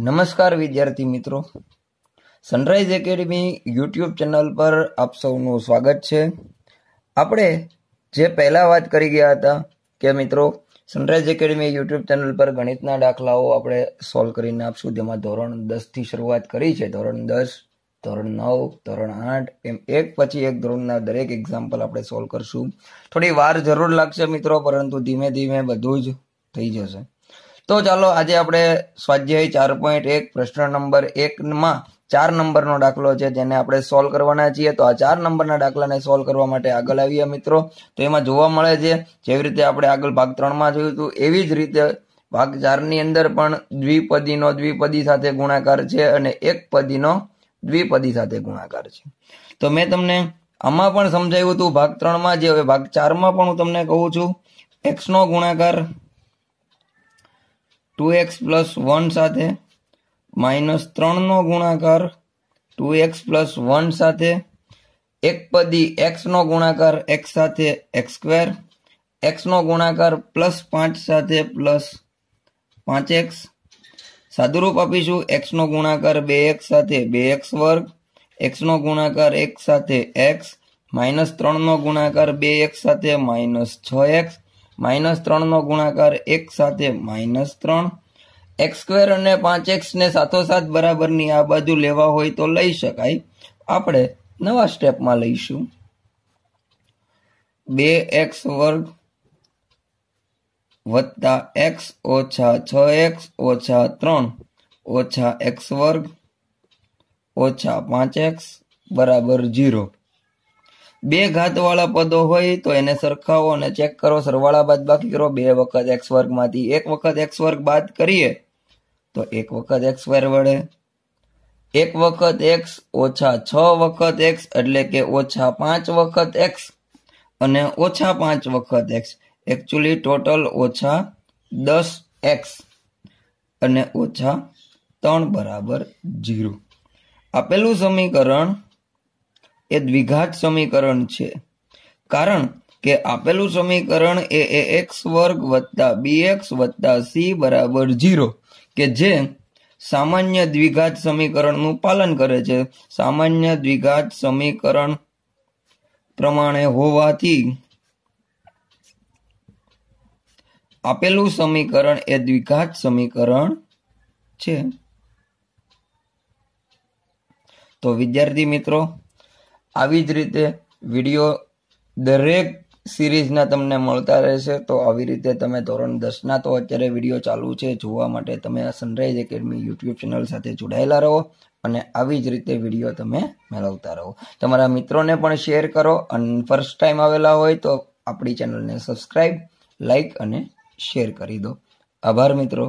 નમસ્કાર વિદ્યાર્થી મિત્રો સનરાઈઝ એકેડમી યુટ્યુબ ચેનલ પર આપ સૌનું સ્વાગત છે આપણે જે પહેલાં વાત કરી ગયા હતા કે મિત્રો સનરાઈઝ એકેડમી યુટ્યુબ ચેનલ પર ગણિતના દાખલાઓ આપણે સોલ્વ કરીને આપશું જેમાં ધોરણ દસથી શરૂઆત કરી છે ધોરણ દસ ધોરણ નવ ધોરણ આઠ એમ એક પછી એક ધોરણના દરેક એક્ઝામ્પલ આપણે સોલ્વ કરશું થોડી વાર જરૂર લાગશે મિત્રો પરંતુ ધીમે ધીમે બધું જ થઈ જશે તો ચાલો આજે આપણે સ્વાધ્યાય ચાર પોઈન્ટ એક પ્રશ્ન નંબર એકમાં ચાર નંબરનો દાખલો છે જેને આપણે સોલ્વ કરવાના છીએ તો આ ચાર નંબરના દાખલાને સોલ્વ કરવા માટે આગળ આવીએ મિત્રો તો એમાં જોવા મળે છે જેવી રીતે આપણે આગળ ભાગ ત્રણમાં જોયું હતું એવી જ રીતે ભાગ ચારની અંદર પણ દ્વિપદીનો દ્વિપદી સાથે ગુણાકાર છે અને એક પદીનો દ્વિપદી સાથે ગુણાકાર છે તો મેં તમને આમાં પણ સમજાવ્યું હતું ભાગ ત્રણમાં જે હવે ભાગ ચારમાં પણ હું તમને કહું છું એક્સનો ગુણાકાર ટુ એક્સ પ્લસ વન સાથે માઇનસ ત્રણનો ગુણાકાર ટુ એક્સ પ્લસ વન સાથે એક પદી એક્સનો ગુણાકાર એક્સ સાથે એક્સ સ્ક્વેર એક્સનો ગુણાકાર પ્લસ પાંચ સાથે પ્લસ પાંચ એક્સ સાદુરૂપ આપીશું એક્સનો ગુણાકાર બે એક્સ સાથે બે એક્સ વર્ગ એક્સનો ગુણાકાર એક સાથે એક્સ માઇનસ ત્રણનો ગુણાકાર બે એક્સ સાથે માઇનસ છ એક્સ માઇનસ ત્રણનો ગુણાકાર એક સાથે માઇનસ ત્રણ એક્સ સ્ક્વેર અને પાંચ એક્સને સાથોસાથ બરાબરની આ બાજુ લેવા હોય તો લઈ શકાય આપણે નવા સ્ટેપમાં લઈશું બે એક્સ વર્ગ વત્તા એક્સ ઓછા છ એક્સ ઓછા ત્રણ ઓછા એક્સ વર્ગ ઓછા પાંચ એક્સ બરાબર ઝીરો બે ઘાતવાળા પદો હોય તો એને સરખાવો અને ચેક કરો સરવાળા બાદ બાકી કરો બે વખત એક્સ વર્ગમાંથી એક વખત એક્સ વર્ગ બાદ કરીએ તો એક વખત એક્સ સ્ક્વેર વડે એક વખત એક્સ ઓછા છ વખત એક્સ એટલે કે ઓછા પાંચ વખત એક્સ અને ઓછા પાંચ વખત એક્સ એકચ્યુઅલી ટોટલ ઓછા દસ એક્સ અને ઓછા ત્રણ બરાબર જીરો આપેલું સમીકરણ એ દ્વિઘાત સમીકરણ છે કારણ કે આપેલું સમીકરણ એ એક્સ વર્ગ વત્તા બી એક્સ વત્તા સી બરાબર ઝીરો કે જે સામાન્ય દ્વિઘાત સમીકરણનું પાલન કરે છે સામાન્ય દ્વિઘાત સમીકરણ પ્રમાણે હોવાથી આપેલું સમીકરણ એ દ્વિઘાત સમીકરણ છે તો વિદ્યાર્થી મિત્રો આવી જ રીતે વિડીયો દરેક સિરીઝના તમને મળતા રહેશે તો આવી રીતે તમે ધોરણ દસના તો અત્યારે વિડીયો ચાલુ છે જોવા માટે તમે સનરાઈઝ એકેડમી યુટ્યુબ ચેનલ સાથે જોડાયેલા રહો અને આવી જ રીતે વિડીયો તમે મેળવતા રહો તમારા મિત્રોને પણ શેર કરો અને ફર્સ્ટ ટાઈમ આવેલા હોય તો આપણી ચેનલને સબસ્ક્રાઈબ લાઈક અને શેર કરી દો આભાર મિત્રો